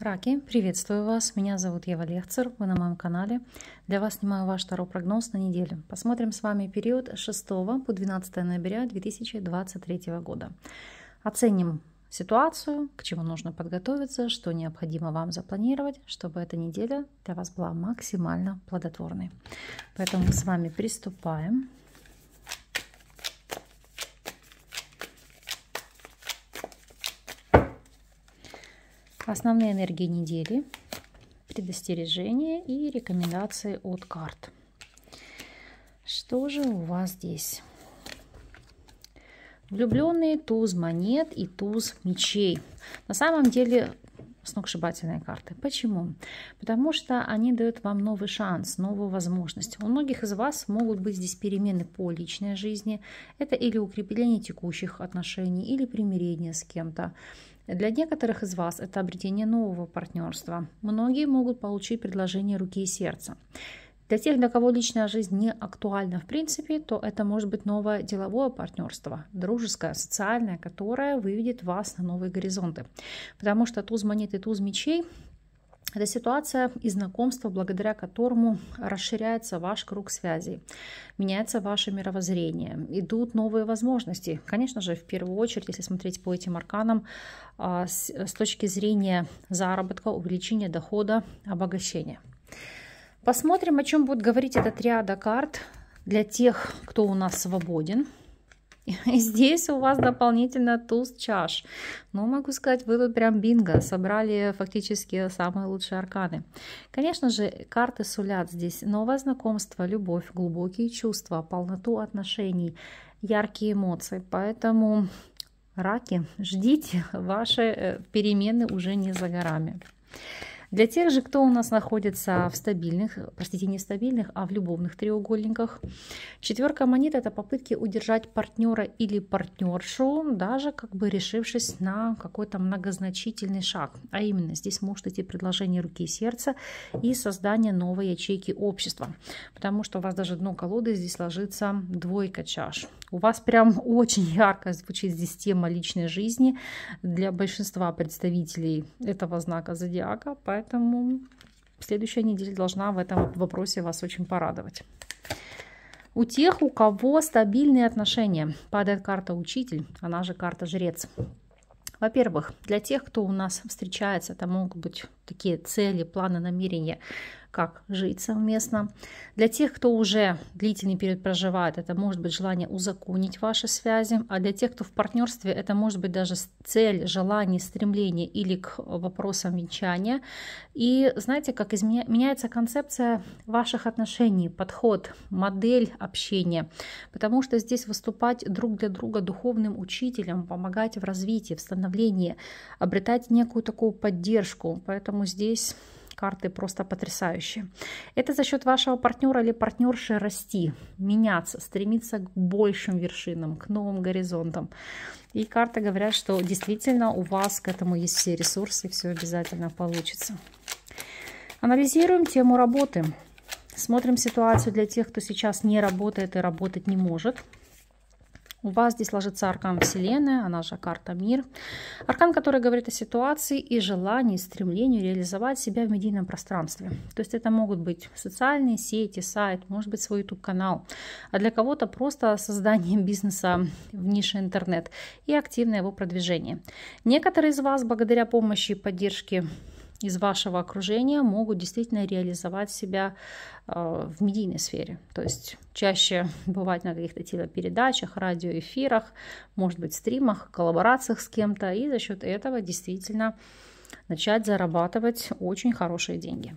Раки, приветствую вас. Меня зовут Ева Лехцер, вы на моем канале. Для вас снимаю ваш второй прогноз на неделю. Посмотрим с вами период 6 по 12 ноября 2023 года. Оценим ситуацию, к чему нужно подготовиться, что необходимо вам запланировать, чтобы эта неделя для вас была максимально плодотворной. Поэтому с вами приступаем. Основные энергии недели, предостережения и рекомендации от карт. Что же у вас здесь? Влюбленные, туз монет и туз мечей. На самом деле сногсшибательные карты. Почему? Потому что они дают вам новый шанс, новую возможность. У многих из вас могут быть здесь перемены по личной жизни. Это или укрепление текущих отношений, или примирение с кем-то. Для некоторых из вас это обретение нового партнерства. Многие могут получить предложение руки и сердца. Для тех, для кого личная жизнь не актуальна в принципе, то это может быть новое деловое партнерство, дружеское, социальное, которое выведет вас на новые горизонты. Потому что туз монет и туз мечей это ситуация и знакомство, благодаря которому расширяется ваш круг связей, меняется ваше мировоззрение, идут новые возможности. Конечно же, в первую очередь, если смотреть по этим арканам, а, с, точки зрения заработка, увеличения дохода, обогащения. Посмотрим, о чем будет говорить эта триада карт для тех, кто у нас свободен – И здесь у вас дополнительно туз чаш. Но ну, могу сказать, вы тут прям бинго, собрали фактически самые лучшие арканы. Конечно же, карты сулят здесь новое знакомство, любовь, глубокие чувства, полноту отношений, яркие эмоции. Поэтому раки, ждите, ваши э, перемены уже не за горами. Для тех же, кто у нас находится в стабильных, простите, не в стабильных, а в любовных треугольниках, четверка монет – это попытки удержать партнера или партнершу, даже как бы решившись на какой-то многозначительный шаг. А именно, здесь может идти предложение руки и сердца и создание новой ячейки общества. Потому что у вас даже дно колоды здесь ложится двойка чаш. У вас прям очень ярко звучит здесь тема личной жизни для большинства представителей этого знака зодиака, поэтому поэтому следующая неделя должна в этом вопросе вас очень порадовать. У тех, у кого стабильные отношения, падает карта «Учитель», она же карта «Жрец». Во-первых, для тех, кто у нас встречается, это могут быть такие цели, планы, намерения, как жить совместно. Для тех, кто уже длительный период проживает, это может быть желание узаконить ваши связи, а для тех, кто в партнерстве, это может быть даже цель, желание, стремление или к вопросам венчания. И знаете, как изменя... меняется концепция ваших отношений, подход, модель общения, потому что здесь выступать друг для друга духовным учителем, помогать в развитии, в становлении, обретать некую такую поддержку. Поэтому поэтому здесь карты просто потрясающие. Это за счет вашего партнера или партнерши расти, меняться, стремиться к большим вершинам, к новым горизонтам. И карты говорят, что действительно у вас к этому есть все ресурсы, все обязательно получится. Анализируем тему работы. Смотрим ситуацию для тех, кто сейчас не работает и работать не может. У вас здесь ложится аркан Вселенная, она же карта Мир. Аркан, который говорит о ситуации и желании, стремлении реализовать себя в медийном пространстве. То есть это могут быть социальные сети, сайт, может быть свой YouTube-канал. А для кого-то просто создание бизнеса в нише интернет и активное его продвижение. Некоторые из вас благодаря помощи и поддержке из вашего окружения могут действительно реализовать себя э, в медийной сфере. То есть чаще бывать на каких-то телепередачах, радиоэфирах, может быть, стримах, коллаборациях с кем-то, и за счет этого действительно начать зарабатывать очень хорошие деньги.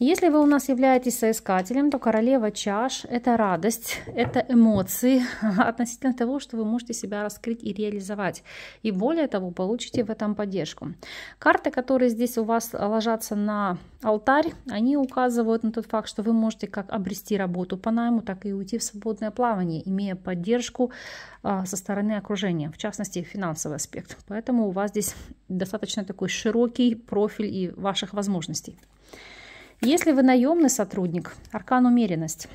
Если вы у нас являетесь соискателем, то королева чаш – это радость, это эмоции относительно того, что вы можете себя раскрыть и реализовать. И более того, получите в этом поддержку. Карты, которые здесь у вас ложатся на алтарь, они указывают на тот факт, что вы можете как обрести работу по найму, так и уйти в свободное плавание, имея поддержку а, со стороны окружения, в частности, финансовый аспект. Поэтому у вас здесь достаточно такой широкий профиль и ваших возможностей. Если вы наемный сотрудник, аркан умеренность,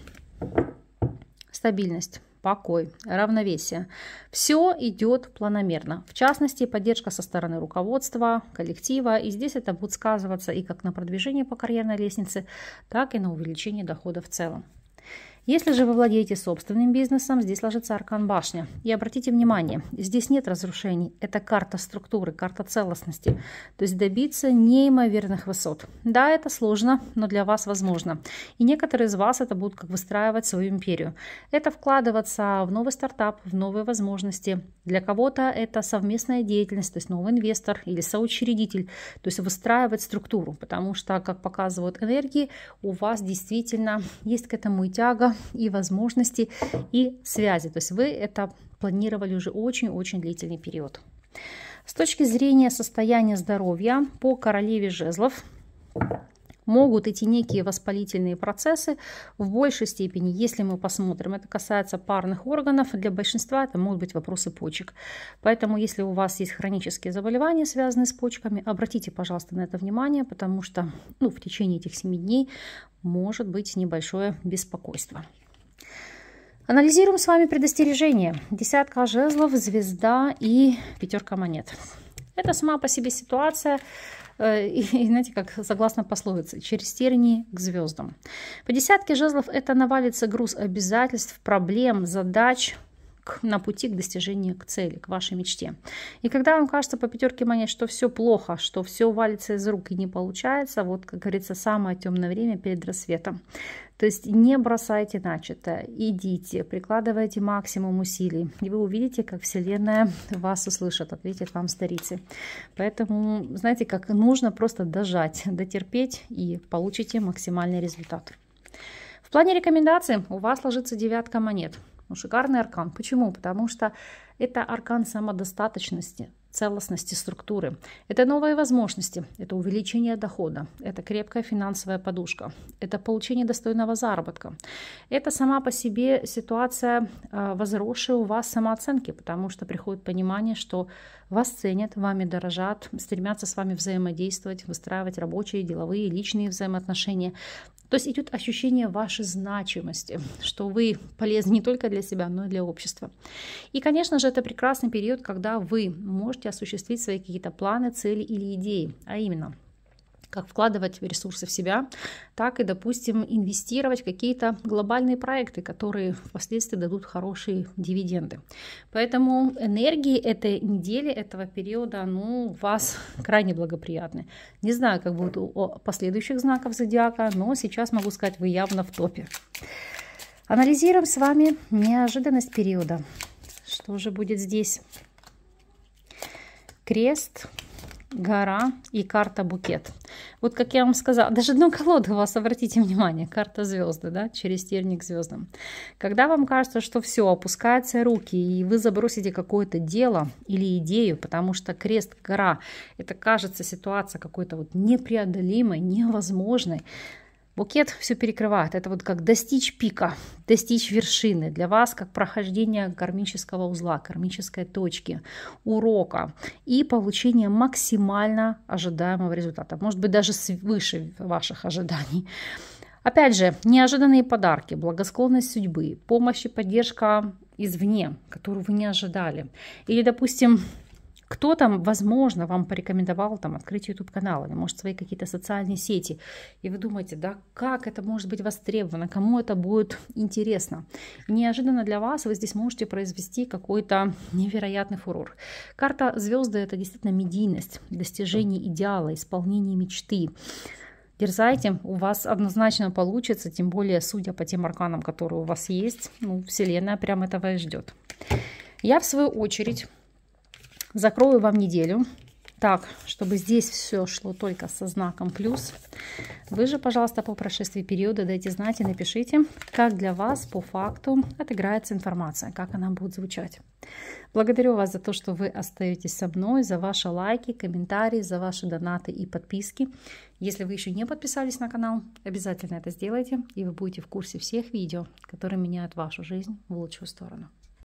стабильность покой, равновесие. Все идет планомерно. В частности, поддержка со стороны руководства, коллектива. И здесь это будет сказываться и как на продвижении по карьерной лестнице, так и на увеличении дохода в целом. Если же вы владеете собственным бизнесом, здесь ложится аркан башня. И обратите внимание, здесь нет разрушений. Это карта структуры, карта целостности. То есть добиться неимоверных высот. Да, это сложно, но для вас возможно. И некоторые из вас это будут как выстраивать свою империю. Это вкладываться в новый стартап, в новые возможности. Для кого-то это совместная деятельность, то есть новый инвестор или соучредитель. То есть выстраивать структуру, потому что, как показывают энергии, у вас действительно есть к этому и тяга, и возможности, и связи. То есть вы это планировали уже очень-очень длительный период. С точки зрения состояния здоровья по королеве жезлов могут эти некие воспалительные процессы в большей степени, если мы посмотрим, это касается парных органов, для большинства это могут быть вопросы почек. Поэтому, если у вас есть хронические заболевания, связанные с почками, обратите, пожалуйста, на это внимание, потому что ну, в течение этих 7 дней может быть небольшое беспокойство. Анализируем с вами предостережение. Десятка жезлов, звезда и пятерка монет. Это сама по себе ситуация Э, и, знаете, как согласно пословице, через тернии к звездам. По десятке жезлов это навалится груз обязательств, проблем, задач, к, на пути к достижению к цели, к вашей мечте. И когда вам кажется по пятерке монет, что все плохо, что все валится из рук и не получается, вот, как говорится, самое темное время перед рассветом. То есть не бросайте начатое, идите, прикладывайте максимум усилий, и вы увидите, как Вселенная вас услышит, ответит вам старицы. Поэтому, знаете, как нужно просто дожать, дотерпеть и получите максимальный результат. В плане рекомендаций у вас ложится девятка монет. Ну, шикарный аркан. Почему? Потому что это аркан самодостаточности, целостности структуры. Это новые возможности, это увеличение дохода, это крепкая финансовая подушка, это получение достойного заработка. Это сама по себе ситуация а, возросшая у вас самооценки, потому что приходит понимание, что вас ценят, вами дорожат, стремятся с вами взаимодействовать, выстраивать рабочие, деловые, личные взаимоотношения. То есть идет ощущение вашей значимости, что вы полезны не только для себя, но и для общества. И, конечно же, это прекрасный период, когда вы можете осуществить свои какие-то планы, цели или идеи, а именно – как вкладывать ресурсы в себя, так и, допустим, инвестировать в какие-то глобальные проекты, которые впоследствии дадут хорошие дивиденды. Поэтому энергии этой недели, этого периода, ну, вас крайне благоприятны. Не знаю, как будут у последующих знаков зодиака, но сейчас могу сказать, вы явно в топе. Анализируем с вами неожиданность периода. Что же будет здесь? Крест, гора и карта букет. Вот как я вам сказала, даже дно колоды у вас, обратите внимание, карта звезды, да, через терник звездам. Когда вам кажется, что все, опускаются руки, и вы забросите какое-то дело или идею, потому что крест, гора, это кажется ситуация какой-то вот непреодолимой, невозможной, Букет все перекрывает. Это вот как достичь пика, достичь вершины. Для вас как прохождение кармического узла, кармической точки, урока и получение максимально ожидаемого результата. Может быть, даже свыше ваших ожиданий. Опять же, неожиданные подарки, благосклонность судьбы, помощь и поддержка извне, которую вы не ожидали. Или, допустим, кто там, возможно, вам порекомендовал там открыть YouTube-канал или, может, свои какие-то социальные сети. И вы думаете, да, как это может быть востребовано, кому это будет интересно. Неожиданно для вас вы здесь можете произвести какой-то невероятный фурор. Карта звезды – это действительно медийность, достижение идеала, исполнение мечты. Дерзайте, у вас однозначно получится, тем более, судя по тем арканам, которые у вас есть, ну, Вселенная прям этого и ждет. Я, в свою очередь, Закрою вам неделю. Так, чтобы здесь все шло только со знаком плюс. Вы же, пожалуйста, по прошествии периода дайте знать и напишите, как для вас по факту отыграется информация, как она будет звучать. Благодарю вас за то, что вы остаетесь со мной, за ваши лайки, комментарии, за ваши донаты и подписки. Если вы еще не подписались на канал, обязательно это сделайте, и вы будете в курсе всех видео, которые меняют вашу жизнь в лучшую сторону.